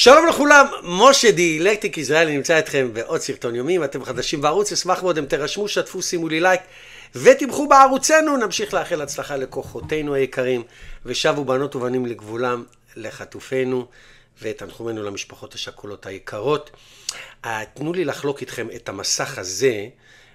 שלום לכולם, משה דיאלקטיק ישראל נמצא אתכם בעוד סרטון יומי, אם אתם חדשים בערוץ, אשמח מאוד אם תירשמו, שתפו, שימו לי לייק ותמכו בערוצנו, נמשיך לאחל הצלחה לכוחותינו היקרים, ושבו בנות ובנים לגבולם, לחטופינו, ותנחומינו למשפחות השכולות היקרות. אה, תנו לי לחלוק איתכם את המסך הזה,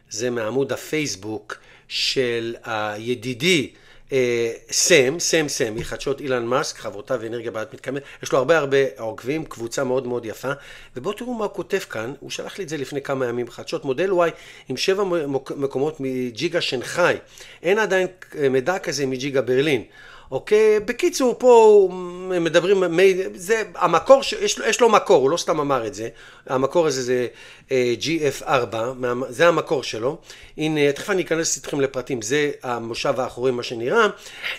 זה מעמוד הפייסבוק של ידידי אה, סם, סם, סם, מחדשות אילן מאסק, חברותיו ואנרגיה בעלת מתקמת, יש לו הרבה הרבה עוקבים, קבוצה מאוד מאוד יפה, ובואו תראו מה הוא כותב כאן, הוא שלח לי את זה לפני כמה ימים, חדשות מודל Y עם שבע מקומות מג'יגה שנגחאי, אין עדיין אה, מידע כזה מג'יגה ברלין. אוקיי? בקיצור, פה מדברים, זה המקור, ש, יש, יש לו מקור, הוא לא סתם אמר את זה, המקור הזה זה אה, GF4, זה המקור שלו. הנה, תכף אני אכנס איתכם לפרטים, זה המושב האחורי, מה שנראה.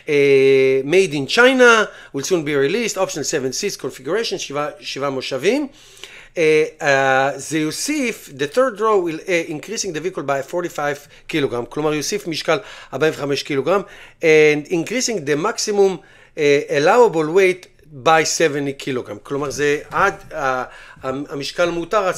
אה, Made in China, will soon be released, option 7 seats configuration, שבעה שבע מושבים. uh זה יוסיף, the third row will uh, increasing the vehicle by 45 קילוגרם, כלומר יוסיף משקל 45 קילוגרם, and increasing the maximum uh, allowable weight by 70 קילוגרם, כלומר זה עד המשקל המותר,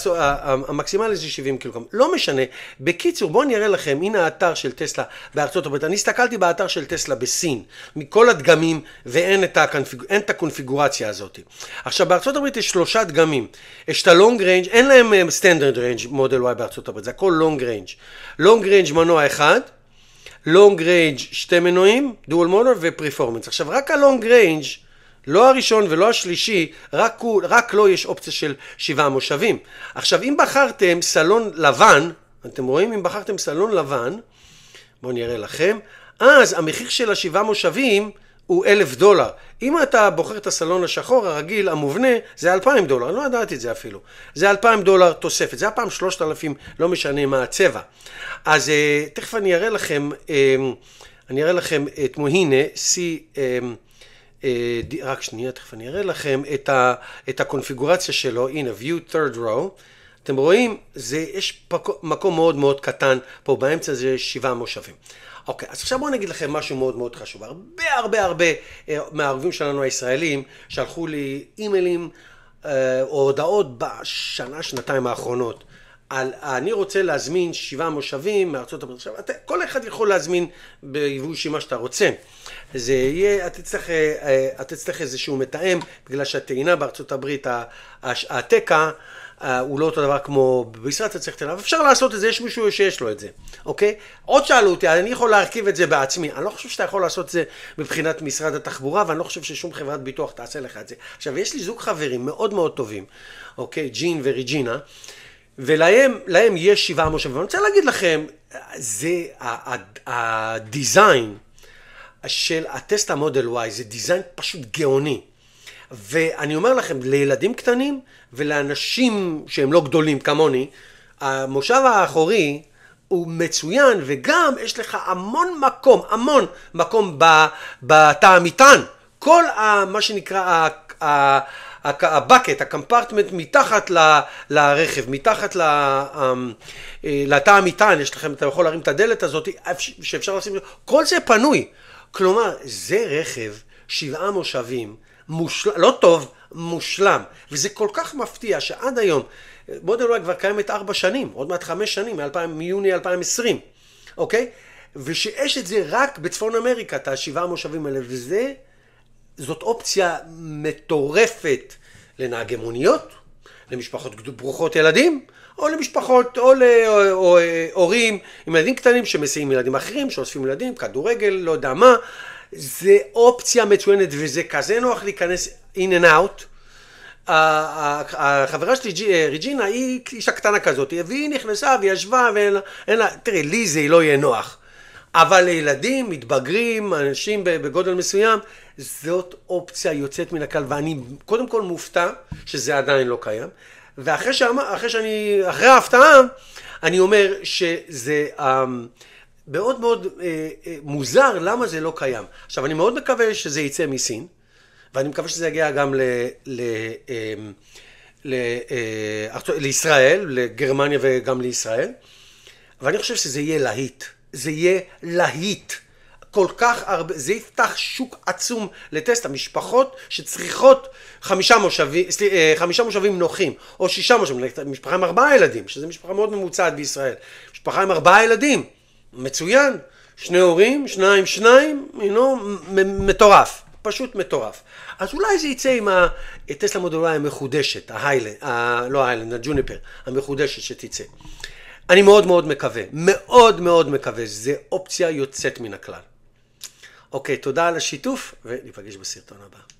המקסימלי זה 70 קילוגרם, לא משנה. בקיצור, בואו אני אראה לכם, הנה האתר של טסלה בארצות הברית, אני הסתכלתי באתר של טסלה בסין, מכל הדגמים, ואין את, הקונפיג... את הקונפיגורציה הזאת. עכשיו, בארצות הברית יש שלושה דגמים, יש את הלונג ריינג', אין להם סטנדרד אה, ריינג' מודל Y בארצות הברית, זה הכל לונג ריינג'. לונג ריינג' מנוע אחד, לונג ריינג' שתי מנועים, דואל מונור ופריפורמנס. עכשיו, רק הלונג ריינג' לא הראשון ולא השלישי, רק, הוא, רק לו לא יש אופציה של שבעה מושבים. עכשיו, אם בחרתם סלון לבן, אתם רואים? אם בחרתם סלון לבן, בואו אני אראה לכם, אז המחיר של השבעה מושבים הוא אלף דולר. אם אתה בוחר את הסלון השחור הרגיל, המובנה, זה אלפיים דולר, לא ידעתי את זה אפילו. זה אלפיים דולר תוספת, זה היה פעם שלושת אלפים, לא משנה מה הצבע. אז אה, תכף אני אראה לכם, אה, אני אראה לכם את מוהינה, C... אה, אה, רק שנייה, תכף אני אראה לכם, את, ה, את הקונפיגורציה שלו, הנה, view third row, אתם רואים, זה, יש פק, מקום מאוד מאוד קטן, פה באמצע זה שבעה מושבים. אוקיי, אז עכשיו בואו נגיד לכם משהו מאוד מאוד חשוב. הרבה הרבה הרבה אה, מהערבים שלנו הישראלים שלחו לי אימיילים אה, או הודעות בשנה, שנתיים האחרונות. על, אני רוצה להזמין שבעה מושבים מארצות הברית. עכשיו, אתה, כל אחד יכול להזמין ביבוא אישי מה שאתה רוצה. זה יהיה, אתה תצטרך, אה, אה, אתה תצטרך איזשהו מתאם, בגלל שהטעינה בארצות הברית, התקע, אה, הוא לא אותו דבר כמו בישראל, אתה צריך תל אפשר לעשות את זה, יש מישהו שיש לו את זה, אוקיי? עוד שאלו אותי, אני יכול להרכיב את זה בעצמי. אני לא חושב שאתה יכול לעשות את זה מבחינת משרד התחבורה, ואני לא חושב ששום חברת ביטוח תעשה לך את זה. עכשיו, יש לי זוג חברים מאוד מאוד טובים, אוקיי? ג'ין וריג'ינה. ולהם יש שבעה מושבים. אני רוצה להגיד לכם, זה הדיזיין של הטסטה מודל Y, זה דיזיין פשוט גאוני. ואני אומר לכם, לילדים קטנים ולאנשים שהם לא גדולים כמוני, המושב האחורי הוא מצוין, וגם יש לך המון מקום, המון מקום בתא המטען. כל ה, מה שנקרא הבקט, הקמפרטמנט מתחת ל, לרכב, מתחת ל, אמ, אה, לתא המטען, יש לכם, אתה יכול להרים את הדלת הזאת, שאפשר לשים, כל זה פנוי. כלומר, זה רכב, שבעה מושבים, מושל, לא טוב, מושלם. וזה כל כך מפתיע שעד היום, מודל וואי כבר קיימת ארבע שנים, עוד מעט חמש שנים, מיוני 2020, אוקיי? ושיש את זה רק בצפון אמריקה, את השבעה המושבים האלה, וזה זאת אופציה מטורפת לנהגי מוניות, למשפחות ברוכות ילדים, או למשפחות, או להורים עם ילדים קטנים שמסיעים ילדים אחרים, שאוספים ילדים, כדורגל, לא יודע מה. זה אופציה מצוינת וזה כזה נוח להיכנס in and out. החברה שלי, אה, רג'ינה, היא אישה קטנה כזאת, והיא נכנסה וישבה ואין לה, תראי, לי זה לא יהיה נוח. אבל לילדים, מתבגרים, אנשים בגודל מסוים, זאת אופציה יוצאת מן הכלל, ואני קודם כל מופתע שזה עדיין לא קיים, ואחרי שאמר, אחרי שאני, אחרי ההפתעה, אני אומר שזה um, מאוד מאוד uh, uh, מוזר למה זה לא קיים. עכשיו, אני מאוד מקווה שזה יצא מסין, ואני מקווה שזה יגיע גם ל... ל um, לישראל, לגרמניה וגם לישראל, ואני חושב שזה יהיה להיט. זה יהיה להיט. כל כך הרבה, זה יפתח שוק עצום לטסט המשפחות שצריכות חמישה מושבים, סלי, אה, חמישה מושבים נוחים או שישה מושבים, משפחה עם ארבעה ילדים, שזו משפחה מאוד ממוצעת בישראל, משפחה עם ארבעה ילדים, מצוין, שני הורים, שניים שניים, אינו, מטורף, פשוט מטורף. אז אולי זה יצא עם הטסט מודולאי המחודשת, ההיילנד, לא ההיילנד, הג'וניפר, המחודשת שתצא. אני מאוד מאוד מקווה, מאוד מאוד מקווה, שזו אופציה יוצאת מן הכלל. אוקיי, תודה על השיתוף, וניפגש בסרטון הבא.